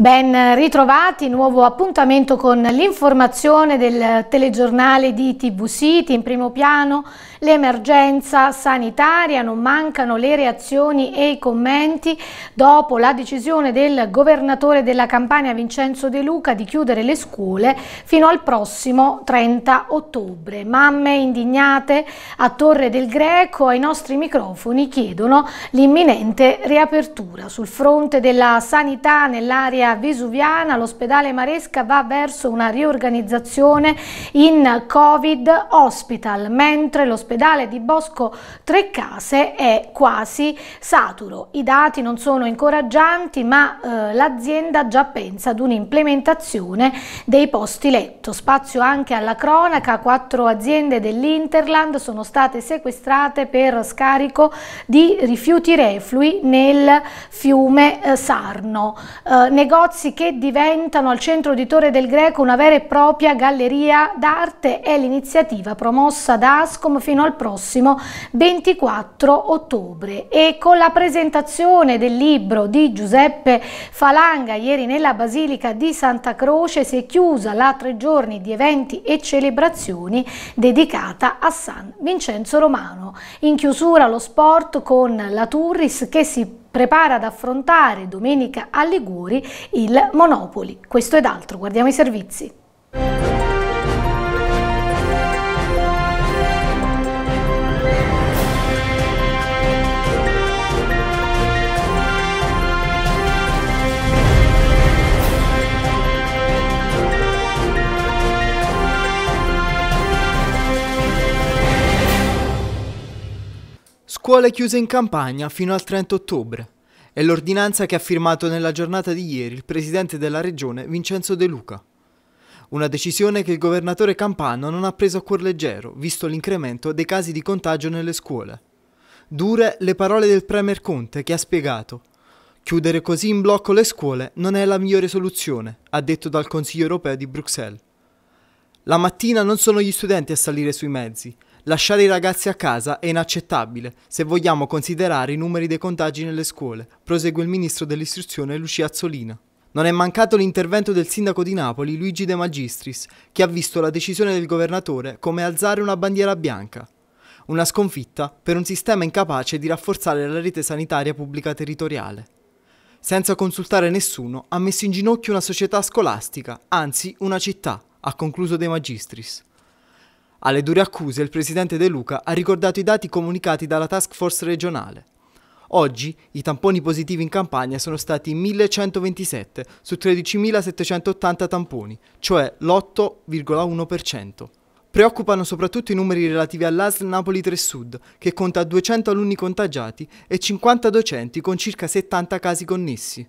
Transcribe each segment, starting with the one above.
Ben ritrovati, nuovo appuntamento con l'informazione del telegiornale di TV City in primo piano l'emergenza sanitaria, non mancano le reazioni e i commenti dopo la decisione del governatore della Campania Vincenzo De Luca di chiudere le scuole fino al prossimo 30 ottobre. Mamme indignate a Torre del Greco ai nostri microfoni chiedono l'imminente riapertura. Sul fronte della sanità nell'area vesuviana l'ospedale Maresca va verso una riorganizzazione in Covid Hospital, mentre l'ospedale dell'ospedale di Bosco Trecase è quasi saturo. I dati non sono incoraggianti, ma eh, l'azienda già pensa ad un'implementazione dei posti letto. Spazio anche alla cronaca, quattro aziende dell'Interland sono state sequestrate per scarico di rifiuti reflui nel fiume eh, Sarno. Eh, negozi che diventano al centro di Torre del Greco una vera e propria galleria d'arte è l'iniziativa promossa da Ascom fino fino al prossimo 24 ottobre e con la presentazione del libro di Giuseppe Falanga ieri nella Basilica di Santa Croce si è chiusa la tre giorni di eventi e celebrazioni dedicata a San Vincenzo Romano. In chiusura lo sport con la Turris che si prepara ad affrontare domenica a Liguri il Monopoli. Questo ed altro, guardiamo i servizi. Scuole chiuse in campagna fino al 30 ottobre. È l'ordinanza che ha firmato nella giornata di ieri il presidente della regione Vincenzo De Luca. Una decisione che il governatore Campano non ha preso a cuor leggero, visto l'incremento dei casi di contagio nelle scuole. Dure le parole del Premier Conte che ha spiegato Chiudere così in blocco le scuole non è la migliore soluzione, ha detto dal Consiglio europeo di Bruxelles. La mattina non sono gli studenti a salire sui mezzi, Lasciare i ragazzi a casa è inaccettabile se vogliamo considerare i numeri dei contagi nelle scuole, prosegue il ministro dell'istruzione Lucia Azzolina. Non è mancato l'intervento del sindaco di Napoli Luigi De Magistris, che ha visto la decisione del governatore come alzare una bandiera bianca. Una sconfitta per un sistema incapace di rafforzare la rete sanitaria pubblica territoriale. Senza consultare nessuno, ha messo in ginocchio una società scolastica, anzi una città, ha concluso De Magistris. Alle dure accuse il presidente De Luca ha ricordato i dati comunicati dalla task force regionale. Oggi i tamponi positivi in campagna sono stati 1127 su 13.780 tamponi, cioè l'8,1%. Preoccupano soprattutto i numeri relativi all'ASL Napoli 3 Sud, che conta 200 alunni contagiati e 50 docenti con circa 70 casi connessi.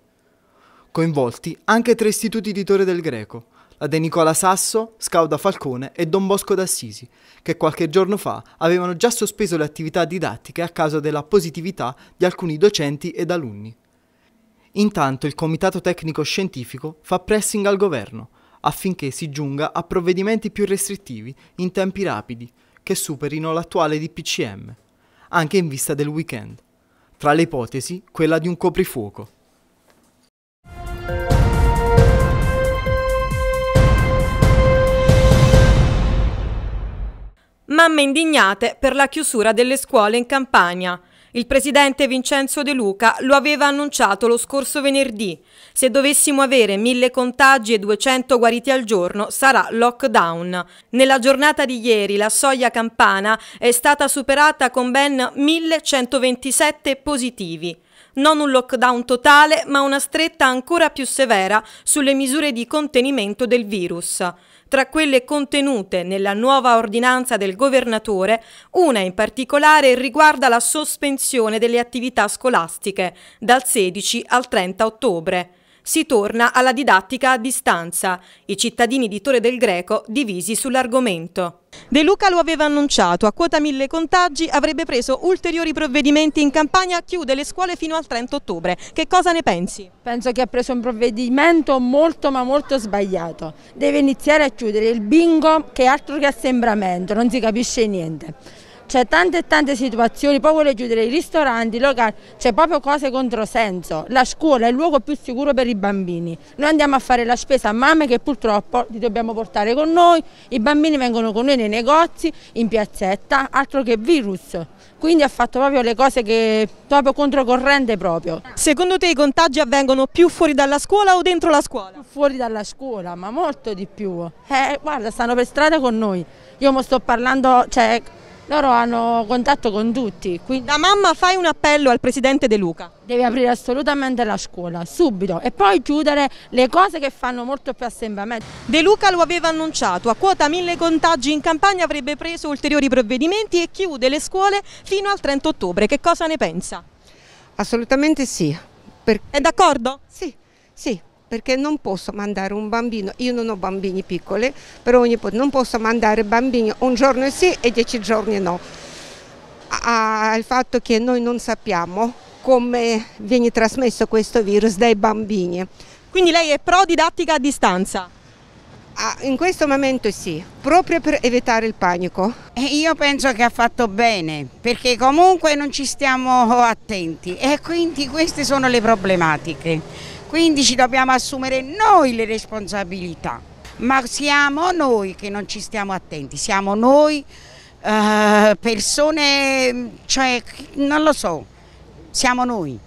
Coinvolti anche tre istituti di Torre del Greco, la De Nicola Sasso, Scauda Falcone e Don Bosco d'Assisi, che qualche giorno fa avevano già sospeso le attività didattiche a causa della positività di alcuni docenti ed alunni. Intanto il Comitato Tecnico Scientifico fa pressing al governo affinché si giunga a provvedimenti più restrittivi in tempi rapidi che superino l'attuale DPCM, anche in vista del weekend. Tra le ipotesi, quella di un coprifuoco. Mamme indignate per la chiusura delle scuole in Campania. Il presidente Vincenzo De Luca lo aveva annunciato lo scorso venerdì. Se dovessimo avere mille contagi e 200 guariti al giorno sarà lockdown. Nella giornata di ieri la soglia campana è stata superata con ben 1127 positivi. Non un lockdown totale, ma una stretta ancora più severa sulle misure di contenimento del virus. Tra quelle contenute nella nuova ordinanza del governatore, una in particolare riguarda la sospensione delle attività scolastiche dal 16 al 30 ottobre. Si torna alla didattica a distanza, i cittadini di Torre del Greco divisi sull'argomento. De Luca lo aveva annunciato, a quota mille contagi avrebbe preso ulteriori provvedimenti in campagna, chiude le scuole fino al 30 ottobre. Che cosa ne pensi? Penso che ha preso un provvedimento molto ma molto sbagliato. Deve iniziare a chiudere il bingo che altro che assembramento, non si capisce niente. C'è tante e tante situazioni, poi vuole chiudere i ristoranti, i locali, c'è proprio cose contro senso. La scuola è il luogo più sicuro per i bambini. Noi andiamo a fare la spesa a mamme che purtroppo li dobbiamo portare con noi, i bambini vengono con noi nei negozi, in piazzetta, altro che virus. Quindi ha fatto proprio le cose che proprio controcorrente proprio. Secondo te i contagi avvengono più fuori dalla scuola o dentro la scuola? Fuori dalla scuola, ma molto di più. Eh, guarda, stanno per strada con noi. Io mi sto parlando, cioè loro hanno contatto con tutti. Quindi... Da mamma fai un appello al Presidente De Luca. Devi aprire assolutamente la scuola, subito, e poi chiudere le cose che fanno molto più assembramento. De Luca lo aveva annunciato, a quota mille contagi in campagna avrebbe preso ulteriori provvedimenti e chiude le scuole fino al 30 ottobre. Che cosa ne pensa? Assolutamente sì. Per... È d'accordo? Sì, sì, perché non posso mandare un bambino, io non ho bambini piccoli, però non posso mandare bambini un giorno sì e dieci giorni no, al fatto che noi non sappiamo come viene trasmesso questo virus dai bambini. Quindi lei è pro didattica a distanza? in questo momento sì, proprio per evitare il panico. Io penso che ha fatto bene, perché comunque non ci stiamo attenti e quindi queste sono le problematiche. Quindi ci dobbiamo assumere noi le responsabilità, ma siamo noi che non ci stiamo attenti, siamo noi eh, persone, cioè non lo so, siamo noi.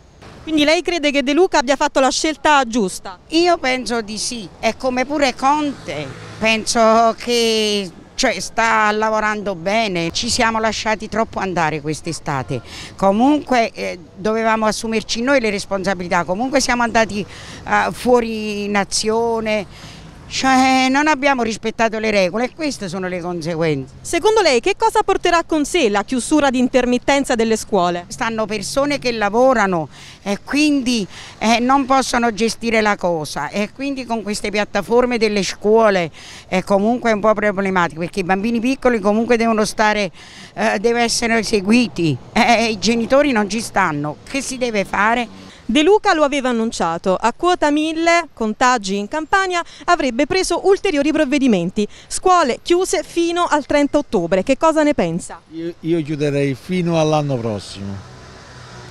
Quindi lei crede che De Luca abbia fatto la scelta giusta? Io penso di sì, è come pure Conte, penso che cioè sta lavorando bene, ci siamo lasciati troppo andare quest'estate, comunque eh, dovevamo assumerci noi le responsabilità, comunque siamo andati eh, fuori nazione. Cioè non abbiamo rispettato le regole e queste sono le conseguenze. Secondo lei che cosa porterà con sé la chiusura di intermittenza delle scuole? Stanno persone che lavorano e quindi eh, non possono gestire la cosa e quindi con queste piattaforme delle scuole è comunque un po' problematico perché i bambini piccoli comunque devono stare, eh, devono essere seguiti e eh, i genitori non ci stanno. Che si deve fare? De Luca lo aveva annunciato, a quota 1000 contagi in Campania avrebbe preso ulteriori provvedimenti, scuole chiuse fino al 30 ottobre, che cosa ne pensa? Io, io chiuderei fino all'anno prossimo,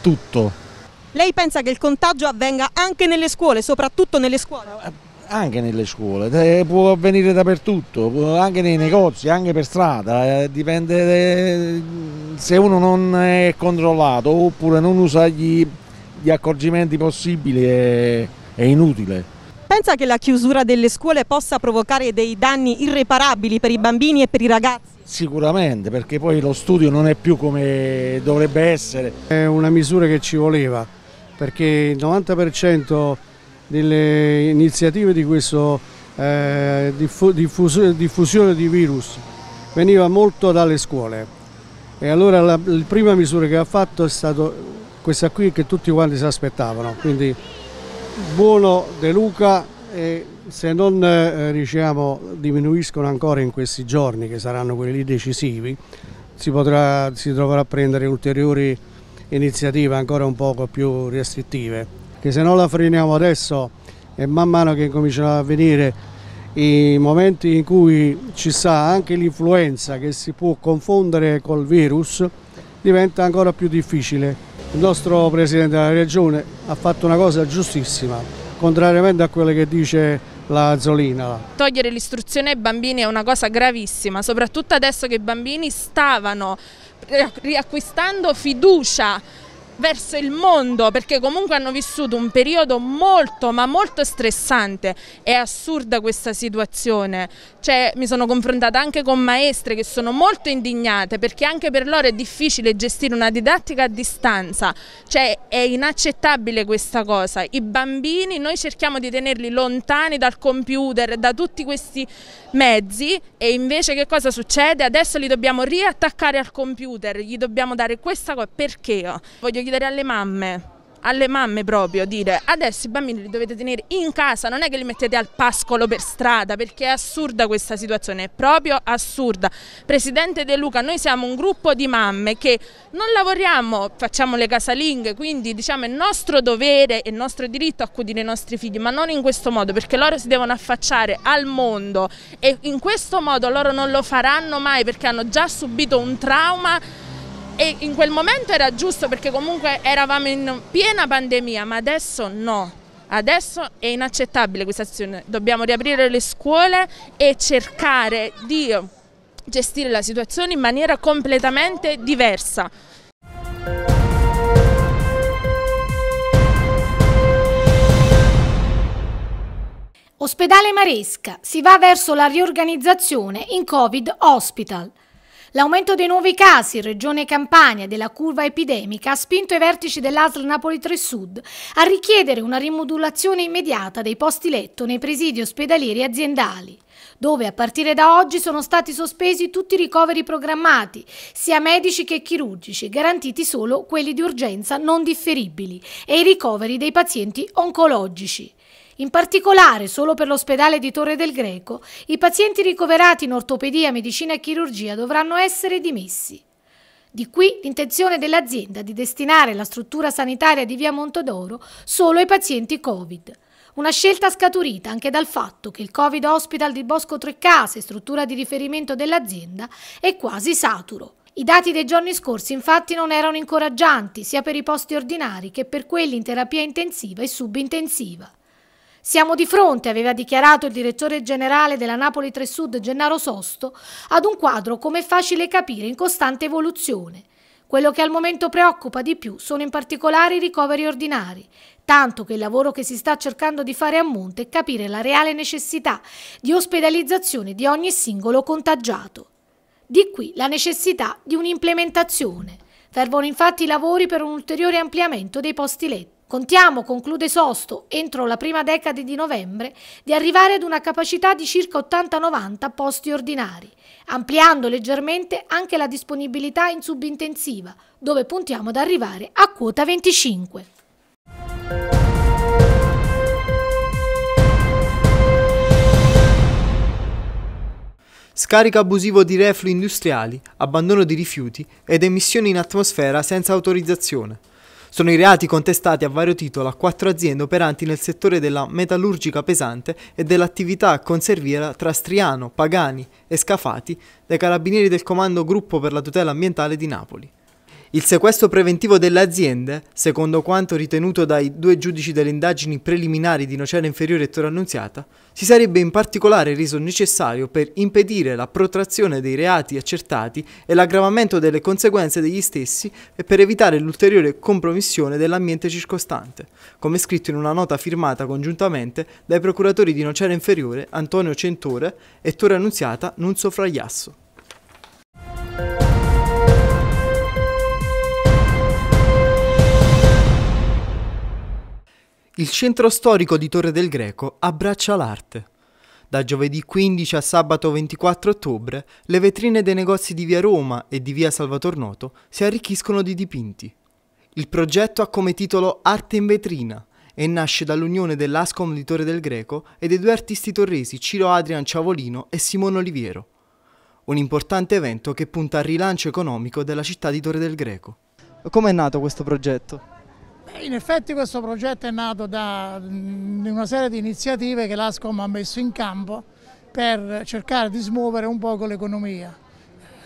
tutto. Lei pensa che il contagio avvenga anche nelle scuole, soprattutto nelle scuole? Eh, anche nelle scuole, eh, può avvenire dappertutto, anche nei negozi, anche per strada, eh, dipende se uno non è controllato oppure non usa gli di accorgimenti possibili è, è inutile. Pensa che la chiusura delle scuole possa provocare dei danni irreparabili per i bambini e per i ragazzi? Sicuramente, perché poi lo studio non è più come dovrebbe essere. È una misura che ci voleva, perché il 90% delle iniziative di questa eh, diffusione di virus veniva molto dalle scuole. E allora la, la prima misura che ha fatto è stata questa qui che tutti quanti si aspettavano. Quindi buono De Luca e se non eh, diciamo, diminuiscono ancora in questi giorni che saranno quelli decisivi si, potrà, si troverà a prendere ulteriori iniziative ancora un poco più restrittive che se non la freniamo adesso e man mano che cominciano a venire i momenti in cui ci sta anche l'influenza che si può confondere col virus diventa ancora più difficile il nostro Presidente della Regione ha fatto una cosa giustissima, contrariamente a quello che dice la Zolina. Togliere l'istruzione ai bambini è una cosa gravissima, soprattutto adesso che i bambini stavano riacquistando fiducia verso il mondo perché comunque hanno vissuto un periodo molto ma molto stressante è assurda questa situazione cioè, mi sono confrontata anche con maestre che sono molto indignate perché anche per loro è difficile gestire una didattica a distanza cioè, è inaccettabile questa cosa i bambini noi cerchiamo di tenerli lontani dal computer da tutti questi mezzi e invece che cosa succede adesso li dobbiamo riattaccare al computer gli dobbiamo dare questa cosa perché voglio voglio chiedere alle mamme, alle mamme proprio, dire adesso i bambini li dovete tenere in casa, non è che li mettete al pascolo per strada, perché è assurda questa situazione, è proprio assurda. Presidente De Luca, noi siamo un gruppo di mamme che non lavoriamo, facciamo le casalinghe, quindi diciamo è nostro dovere e nostro diritto accudire i nostri figli, ma non in questo modo, perché loro si devono affacciare al mondo e in questo modo loro non lo faranno mai perché hanno già subito un trauma e in quel momento era giusto perché comunque eravamo in piena pandemia, ma adesso no. Adesso è inaccettabile questa situazione. Dobbiamo riaprire le scuole e cercare di gestire la situazione in maniera completamente diversa. Ospedale Maresca si va verso la riorganizzazione in Covid Hospital. L'aumento dei nuovi casi in Regione Campania della curva epidemica ha spinto i vertici dell'ASL Napoli 3 Sud a richiedere una rimodulazione immediata dei posti letto nei presidi ospedalieri aziendali dove a partire da oggi sono stati sospesi tutti i ricoveri programmati, sia medici che chirurgici, garantiti solo quelli di urgenza non differibili e i ricoveri dei pazienti oncologici. In particolare, solo per l'ospedale di Torre del Greco, i pazienti ricoverati in ortopedia, medicina e chirurgia dovranno essere dimessi. Di qui l'intenzione dell'azienda di destinare la struttura sanitaria di Via Montodoro solo ai pazienti Covid. Una scelta scaturita anche dal fatto che il Covid Hospital di Bosco Trecase, struttura di riferimento dell'azienda, è quasi saturo. I dati dei giorni scorsi infatti non erano incoraggianti sia per i posti ordinari che per quelli in terapia intensiva e subintensiva. Siamo di fronte, aveva dichiarato il direttore generale della Napoli 3 Sud Gennaro Sosto, ad un quadro come facile capire in costante evoluzione. Quello che al momento preoccupa di più sono in particolare i ricoveri ordinari, tanto che il lavoro che si sta cercando di fare a monte è capire la reale necessità di ospedalizzazione di ogni singolo contagiato. Di qui la necessità di un'implementazione. Fervono infatti i lavori per un ulteriore ampliamento dei posti letti. Contiamo, conclude Sosto, entro la prima decade di novembre, di arrivare ad una capacità di circa 80-90 posti ordinari, ampliando leggermente anche la disponibilità in subintensiva, dove puntiamo ad arrivare a quota 25. scarico abusivo di reflui industriali, abbandono di rifiuti ed emissioni in atmosfera senza autorizzazione. Sono i reati contestati a vario titolo a quattro aziende operanti nel settore della metallurgica pesante e dell'attività conserviera tra Striano, Pagani e Scafati dai carabinieri del Comando Gruppo per la tutela ambientale di Napoli. Il sequestro preventivo delle aziende, secondo quanto ritenuto dai due giudici delle indagini preliminari di Nocera Inferiore e Torre Annunziata, si sarebbe in particolare reso necessario per impedire la protrazione dei reati accertati e l'aggravamento delle conseguenze degli stessi e per evitare l'ulteriore compromissione dell'ambiente circostante, come scritto in una nota firmata congiuntamente dai procuratori di Nocera Inferiore Antonio Centore e Torre Annunziata Nunzio Fragliasso. Il centro storico di Torre del Greco abbraccia l'arte. Da giovedì 15 a sabato 24 ottobre le vetrine dei negozi di via Roma e di via Salvator Noto si arricchiscono di dipinti. Il progetto ha come titolo Arte in vetrina e nasce dall'unione dell'Ascom di Torre del Greco e dei due artisti torresi Ciro Adrian Ciavolino e Simone Oliviero. Un importante evento che punta al rilancio economico della città di Torre del Greco. Come è nato questo progetto? Eh, in effetti questo progetto è nato da mm, una serie di iniziative che l'ASCOM ha messo in campo per cercare di smuovere un poco l'economia.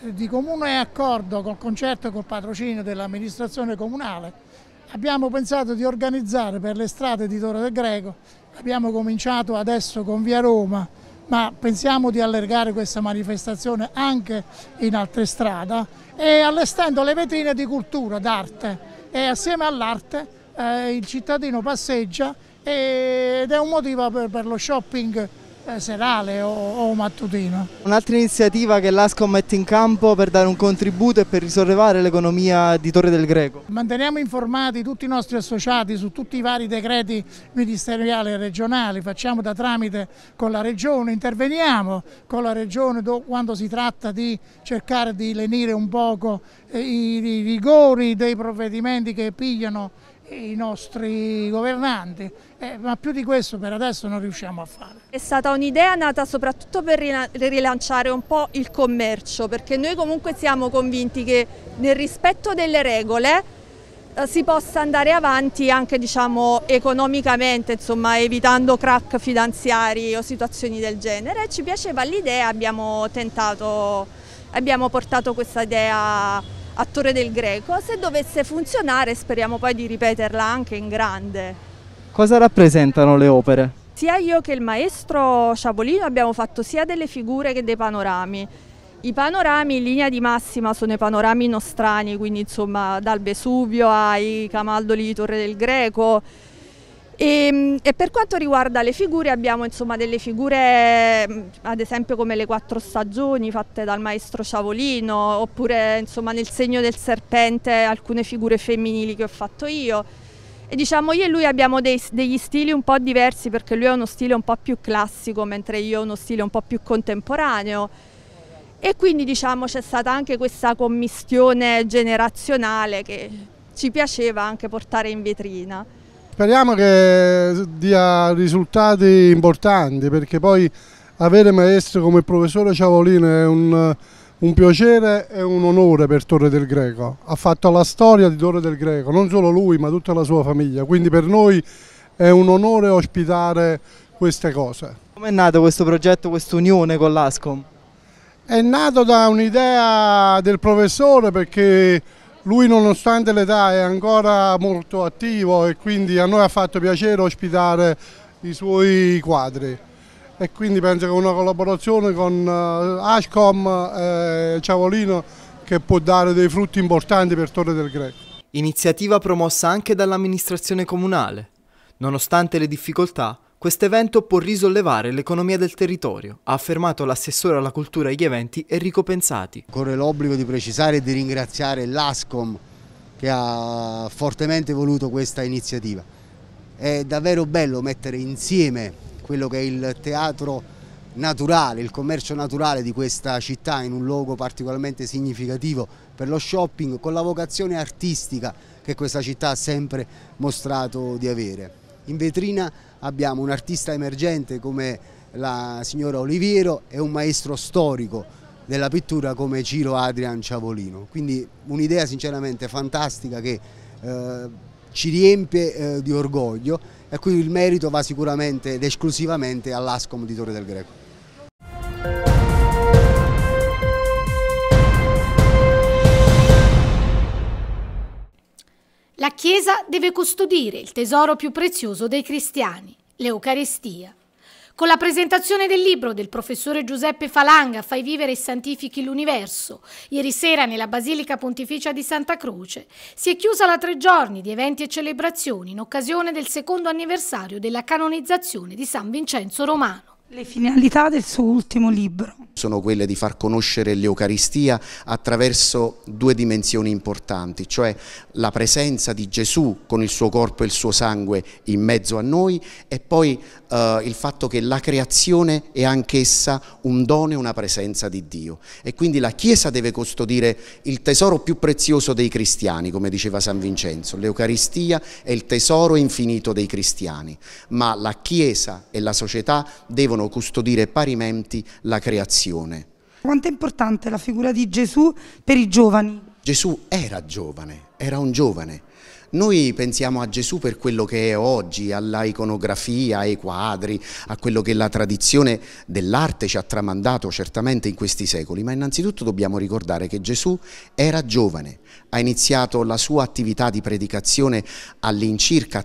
Eh, di comune accordo col concerto e col patrocinio dell'amministrazione comunale abbiamo pensato di organizzare per le strade di Torre del Greco, abbiamo cominciato adesso con Via Roma, ma pensiamo di allargare questa manifestazione anche in altre strade e eh, allestendo le vetrine di cultura, d'arte e assieme all'arte eh, il cittadino passeggia ed è un motivo per, per lo shopping eh, serale o, o mattutino. Un'altra iniziativa che l'ASCOM mette in campo per dare un contributo e per risollevare l'economia di Torre del Greco. Manteniamo informati tutti i nostri associati su tutti i vari decreti ministeriali e regionali, facciamo da tramite con la Regione, interveniamo con la Regione quando si tratta di cercare di lenire un poco eh, i rigori dei provvedimenti che pigliano i nostri governanti, eh, ma più di questo per adesso non riusciamo a fare. È stata un'idea nata soprattutto per rilanciare un po' il commercio, perché noi comunque siamo convinti che nel rispetto delle regole eh, si possa andare avanti anche diciamo, economicamente, insomma, evitando crack finanziari o situazioni del genere. Ci piaceva l'idea, abbiamo tentato, abbiamo portato questa idea a Torre del Greco, se dovesse funzionare speriamo poi di ripeterla anche in grande. Cosa rappresentano le opere? Sia io che il maestro Ciapolino abbiamo fatto sia delle figure che dei panorami. I panorami in linea di massima sono i panorami nostrani, quindi insomma dal Vesuvio ai Camaldoli di Torre del Greco, e, ehm, e, per quanto riguarda le figure abbiamo insomma, delle figure ad esempio come le quattro stagioni fatte dal maestro Ciavolino oppure insomma, nel segno del serpente alcune figure femminili che ho fatto io e diciamo io e lui abbiamo dei, degli stili un po' diversi perché lui ha uno stile un po' più classico mentre io ho uno stile un po' più contemporaneo e quindi diciamo c'è stata anche questa commistione generazionale che ci piaceva anche portare in vetrina. Speriamo che dia risultati importanti perché poi avere maestro come il professore Ciavolino è un, un piacere e un onore per Torre del Greco. Ha fatto la storia di Torre del Greco, non solo lui ma tutta la sua famiglia, quindi per noi è un onore ospitare queste cose. Come è nato questo progetto, questa unione con l'ASCOM? È nato da un'idea del professore perché lui nonostante l'età è ancora molto attivo e quindi a noi ha fatto piacere ospitare i suoi quadri e quindi penso che una collaborazione con eh, Ascom e Ciavolino che può dare dei frutti importanti per Torre del Greco. Iniziativa promossa anche dall'amministrazione comunale. Nonostante le difficoltà, questo evento può risollevare l'economia del territorio, ha affermato l'assessore alla cultura e agli eventi Enrico Pensati. Corre l'obbligo di precisare e di ringraziare l'ASCOM che ha fortemente voluto questa iniziativa. È davvero bello mettere insieme quello che è il teatro naturale, il commercio naturale di questa città in un luogo particolarmente significativo per lo shopping con la vocazione artistica che questa città ha sempre mostrato di avere. In vetrina abbiamo un artista emergente come la signora Oliviero e un maestro storico della pittura come Ciro Adrian Ciavolino. Quindi un'idea sinceramente fantastica che eh, ci riempie eh, di orgoglio e a cui il merito va sicuramente ed esclusivamente all'ASCOM di Torre del Greco. Chiesa deve custodire il tesoro più prezioso dei cristiani, l'Eucaristia. Con la presentazione del libro del professore Giuseppe Falanga Fai vivere e santifichi l'universo, ieri sera nella Basilica Pontificia di Santa Croce, si è chiusa la tre giorni di eventi e celebrazioni in occasione del secondo anniversario della canonizzazione di San Vincenzo Romano. Le finalità del suo ultimo libro sono quelle di far conoscere l'Eucaristia attraverso due dimensioni importanti, cioè la presenza di Gesù con il suo corpo e il suo sangue in mezzo a noi e poi eh, il fatto che la creazione è anch'essa un dono e una presenza di Dio. E quindi la Chiesa deve custodire il tesoro più prezioso dei cristiani, come diceva San Vincenzo. L'Eucaristia è il tesoro infinito dei cristiani, ma la Chiesa e la società devono devono custodire parimenti la creazione. Quanto è importante la figura di Gesù per i giovani? Gesù era giovane, era un giovane. Noi pensiamo a Gesù per quello che è oggi, alla iconografia, ai quadri, a quello che la tradizione dell'arte ci ha tramandato certamente in questi secoli, ma innanzitutto dobbiamo ricordare che Gesù era giovane, ha iniziato la sua attività di predicazione all'incirca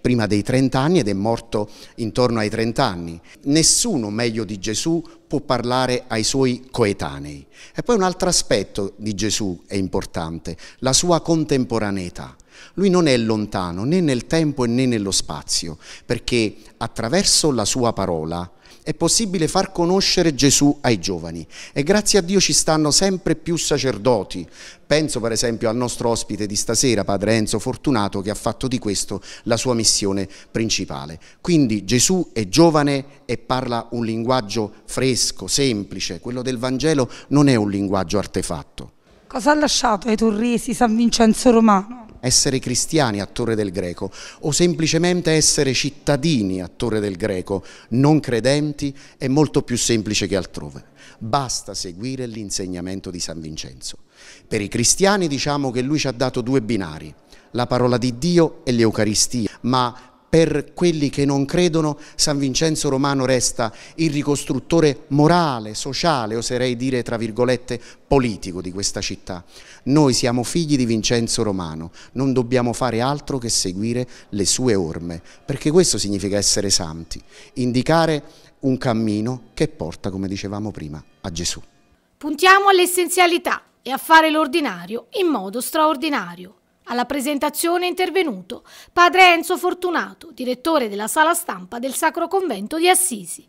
prima dei 30 anni ed è morto intorno ai 30 anni. Nessuno meglio di Gesù può parlare ai suoi coetanei. E poi un altro aspetto di Gesù è importante, la sua contemporaneità. Lui non è lontano né nel tempo né nello spazio, perché attraverso la sua parola è possibile far conoscere Gesù ai giovani e grazie a Dio ci stanno sempre più sacerdoti. Penso per esempio al nostro ospite di stasera, padre Enzo Fortunato, che ha fatto di questo la sua missione principale. Quindi Gesù è giovane e parla un linguaggio fresco, semplice, quello del Vangelo non è un linguaggio artefatto. Cosa ha lasciato ai Torresi San Vincenzo Romano? essere cristiani a Torre del Greco o semplicemente essere cittadini a Torre del Greco, non credenti, è molto più semplice che altrove. Basta seguire l'insegnamento di San Vincenzo. Per i cristiani diciamo che lui ci ha dato due binari, la parola di Dio e l'Eucaristia, ma per quelli che non credono, San Vincenzo Romano resta il ricostruttore morale, sociale, oserei dire tra virgolette politico di questa città. Noi siamo figli di Vincenzo Romano, non dobbiamo fare altro che seguire le sue orme, perché questo significa essere santi, indicare un cammino che porta, come dicevamo prima, a Gesù. Puntiamo all'essenzialità e a fare l'ordinario in modo straordinario. Alla presentazione è intervenuto padre Enzo Fortunato, direttore della sala stampa del Sacro Convento di Assisi.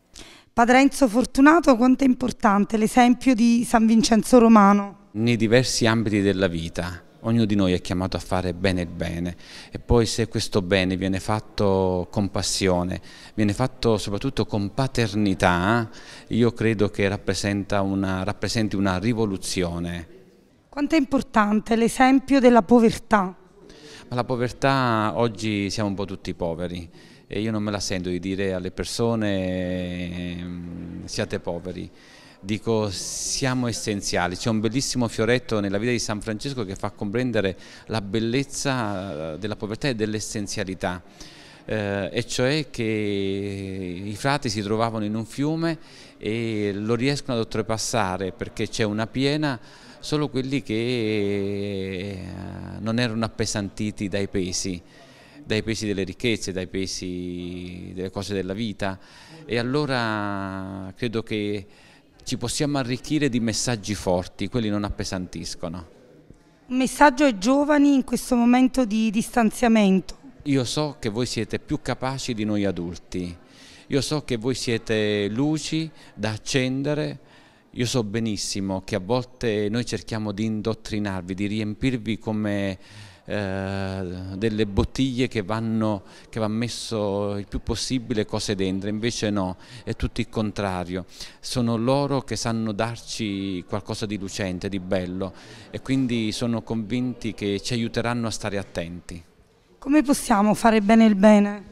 Padre Enzo Fortunato, quanto è importante l'esempio di San Vincenzo Romano? Nei diversi ambiti della vita, ognuno di noi è chiamato a fare bene il bene e poi se questo bene viene fatto con passione, viene fatto soprattutto con paternità, io credo che una, rappresenti una rivoluzione quanto è importante l'esempio della povertà? Ma la povertà oggi siamo un po' tutti poveri e io non me la sento di dire alle persone ehm, siate poveri. Dico siamo essenziali, c'è un bellissimo fioretto nella vita di San Francesco che fa comprendere la bellezza eh, della povertà e dell'essenzialità. Eh, e cioè che i frati si trovavano in un fiume e lo riescono ad oltrepassare perché c'è una piena solo quelli che eh, non erano appesantiti dai pesi, dai pesi delle ricchezze, dai pesi delle cose della vita e allora credo che ci possiamo arricchire di messaggi forti, quelli non appesantiscono. Un messaggio ai giovani in questo momento di distanziamento. Io so che voi siete più capaci di noi adulti, io so che voi siete luci da accendere io so benissimo che a volte noi cerchiamo di indottrinarvi, di riempirvi come eh, delle bottiglie che, vanno, che va messo il più possibile cose dentro, invece no, è tutto il contrario. Sono loro che sanno darci qualcosa di lucente, di bello e quindi sono convinti che ci aiuteranno a stare attenti. Come possiamo fare bene il bene?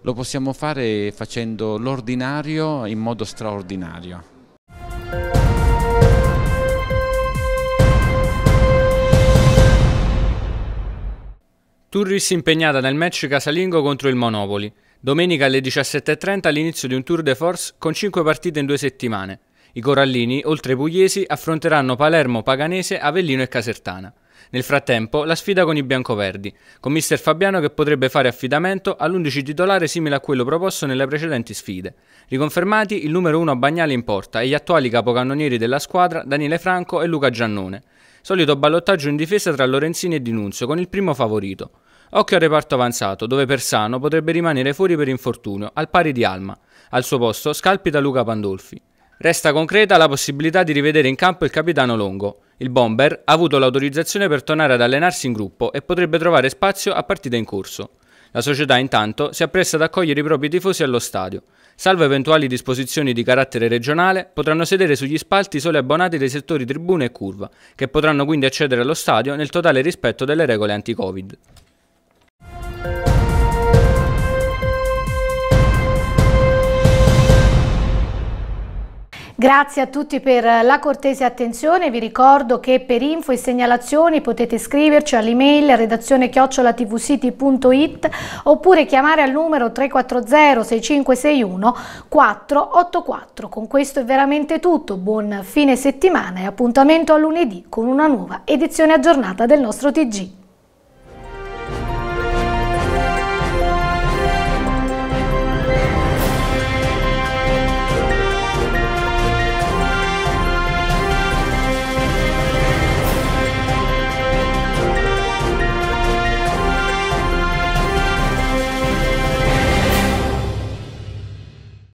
Lo possiamo fare facendo l'ordinario in modo straordinario. Turris impegnata nel match casalingo contro il Monopoli. Domenica alle 17.30 all'inizio di un tour de force con 5 partite in due settimane. I corallini, oltre ai pugliesi, affronteranno Palermo, Paganese, Avellino e Casertana. Nel frattempo, la sfida con i biancoverdi, con mister Fabiano che potrebbe fare affidamento all'11 titolare simile a quello proposto nelle precedenti sfide. Riconfermati il numero 1 a Bagnale in porta e gli attuali capocannonieri della squadra Daniele Franco e Luca Giannone. Solito ballottaggio in difesa tra Lorenzini e Dinunzio, con il primo favorito. Occhio al reparto avanzato, dove Persano potrebbe rimanere fuori per infortunio, al pari di Alma. Al suo posto scalpita Luca Pandolfi. Resta concreta la possibilità di rivedere in campo il capitano Longo. Il bomber ha avuto l'autorizzazione per tornare ad allenarsi in gruppo e potrebbe trovare spazio a partita in corso. La società intanto si appresta ad accogliere i propri tifosi allo stadio. Salvo eventuali disposizioni di carattere regionale, potranno sedere sugli spalti solo abbonati dei settori tribune e curva, che potranno quindi accedere allo stadio nel totale rispetto delle regole anti-Covid. Grazie a tutti per la cortese attenzione, vi ricordo che per info e segnalazioni potete scriverci all'email redazione chiocciolatvcity.it oppure chiamare al numero 340 6561 484. Con questo è veramente tutto, buon fine settimana e appuntamento a lunedì con una nuova edizione aggiornata del nostro TG.